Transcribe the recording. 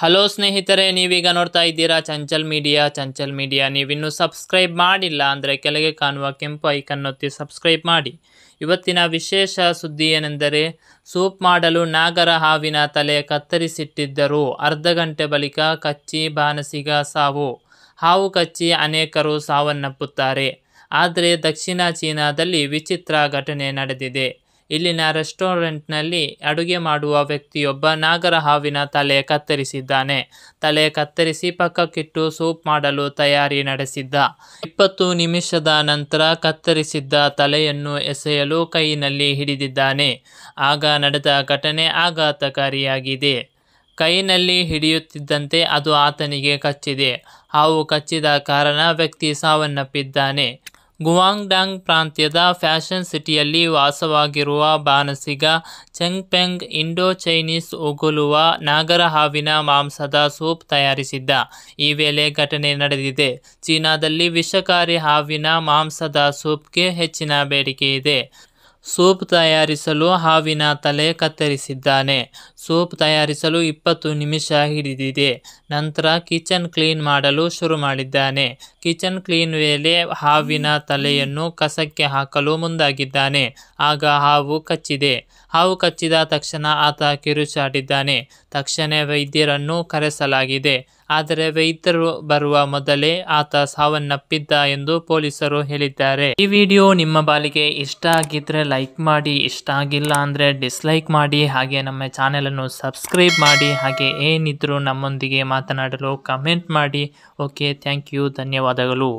hello ಸ್ನೇಹಿತರೆ ನೀವೀಗ ನೋಡ್ತಾ ಇದ್ದೀರಾ ಚಂಚಲ್ ಮೀಡಿಯಾ ಚಂಚಲ್ ಮೀಡಿಯಾ ನೀವಿನ್ನೂ ಸಬ್ಸ್ಕ್ರೈಬ್ ಮಾಡಿಲ್ಲ ಅಂದರೆ ಕೆಳಗೆ ಕಾಣುವ ಕೆಂಪು ಐಕನ್ ಒತ್ತಿ ಸಬ್ಸ್ಕ್ರೈಬ್ ಮಾಡಿ ಇವತ್ತಿನ ವಿಶೇಷ ಸುದ್ದಿ ಏನೆಂದರೆ ಸೂಪ್ ಮಾಡಲು ನಾಗರ ಹಾವಿನ ತಲೆ ಕತ್ತರಿಸಿಟ್ಟಿದ್ದರು ಅರ್ಧ ಗಂಟೆ ಬಳಿಕ ಕಚ್ಚಿ ಬಾನಸಿಗ ಸಾವು ಹಾವು ಕಚ್ಚಿ ಅನೇಕರು ಸಾವನ್ನಪ್ಪುತ್ತಾರೆ ಆದರೆ ದಕ್ಷಿಣ ಚೀನಾದಲ್ಲಿ ವಿಚಿತ್ರ ಘಟನೆ ನಡೆದಿದೆ ಇಲ್ಲಿನ ರೆಸ್ಟೋರೆಂಟ್ನಲ್ಲಿ ಅಡುಗೆ ಮಾಡುವ ವ್ಯಕ್ತಿಯೊಬ್ಬ ನಾಗರ ಹಾವಿನ ತಲೆ ಕತ್ತರಿಸಿದ್ದಾನೆ ತಲೆ ಕತ್ತರಿಸಿ ಪಕ್ಕಕ್ಕಿಟ್ಟು ಸೂಪ್ ಮಾಡಲು ತಯಾರಿ ನಡೆಸಿದ್ದ ಇಪ್ಪತ್ತು ನಿಮಿಷದ ನಂತರ ಕತ್ತರಿಸಿದ್ದ ತಲೆಯನ್ನು ಎಸೆಯಲು ಕೈನಲ್ಲಿ ಹಿಡಿದಿದ್ದಾನೆ ಆಗ ನಡೆದ ಘಟನೆ ಆಘಾತಕಾರಿಯಾಗಿದೆ ಕೈನಲ್ಲಿ ಹಿಡಿಯುತ್ತಿದ್ದಂತೆ ಅದು ಆತನಿಗೆ ಕಚ್ಚಿದೆ ಹಾವು ಕಚ್ಚಿದ ಕಾರಣ ವ್ಯಕ್ತಿ ಸಾವನ್ನಪ್ಪಿದ್ದಾನೆ ಗುವಾಂಗ್ಡಾಂಗ್ ಪ್ರಾಂತ್ಯದ ಫ್ಯಾಷನ್ ಸಿಟಿಯಲ್ಲಿ ವಾಸವಾಗಿರುವ ಬಾನಸಿಗ ಚೆಂಗ್ಪೆಂಗ್ ಇಂಡೋ ಚೈನೀಸ್ ಉಗುಲುವ ನಾಗರ ಹಾವಿನ ಮಾಂಸದ ಸೂಪ್ ತಯಾರಿಸಿದ್ದ ಈ ವೇಳೆ ಘಟನೆ ನಡೆದಿದೆ ಚೀನಾದಲ್ಲಿ ವಿಷಕಾರಿ ಹಾವಿನ ಮಾಂಸದ ಸೂಪ್ಗೆ ಹೆಚ್ಚಿನ ಬೇಡಿಕೆ ಇದೆ ಸೂಪ್ ತಯಾರಿಸಲು ಹಾವಿನ ತಲೆ ಕತ್ತರಿಸಿದ್ದಾನೆ ಸೂಪ್ ತಯಾರಿಸಲು ಇಪ್ಪತ್ತು ನಿಮಿಷ ಹಿಡಿದಿದೆ ನಂತರ ಕಿಚನ್ ಕ್ಲೀನ್ ಮಾಡಲು ಶುರು ಮಾಡಿದ್ದಾನೆ ಕಿಚನ್ ಕ್ಲೀನ್ ವೇಳೆ ಹಾವಿನ ತಲೆಯನ್ನು ಕಸಕ್ಕೆ ಹಾಕಲು ಮುಂದಾಗಿದ್ದಾನೆ ಆಗ ಹಾವು ಕಚ್ಚಿದೆ ಹಾವು ಕಚ್ಚಿದ ತಕ್ಷಣ ಆತ ಕಿರುಚಾಡಿದ್ದಾನೆ ತಕ್ಷಣ ವೈದ್ಯರನ್ನು ಕರೆಸಲಾಗಿದೆ ಆದರೆ ವೈದ್ಯರು ಬರುವ ಮೊದಲೇ ಆತ ಸಾವನ್ನಪ್ಪಿದ್ದ ಎಂದು ಪೊಲೀಸರು ಹೇಳಿದ್ದಾರೆ ಈ ವಿಡಿಯೋ ನಿಮ್ಮ ಬಾಲಿಗೆ ಇಷ್ಟ ಆಗಿದ್ರೆ ಲೈಕ್ ಮಾಡಿ ಇಷ್ಟ ಆಗಿಲ್ಲ ಅಂದರೆ ಡಿಸ್ಲೈಕ್ ಮಾಡಿ ಹಾಗೆ ನಮ್ಮ ಚಾನೆಲನ್ನು ಸಬ್ಸ್ಕ್ರೈಬ್ ಮಾಡಿ ಹಾಗೆ ಏನಿದ್ರು ನಮ್ಮೊಂದಿಗೆ ಮಾತನಾಡಲು ಕಮೆಂಟ್ ಮಾಡಿ ಓಕೆ ಥ್ಯಾಂಕ್ ಯು ಧನ್ಯವಾದಗಳು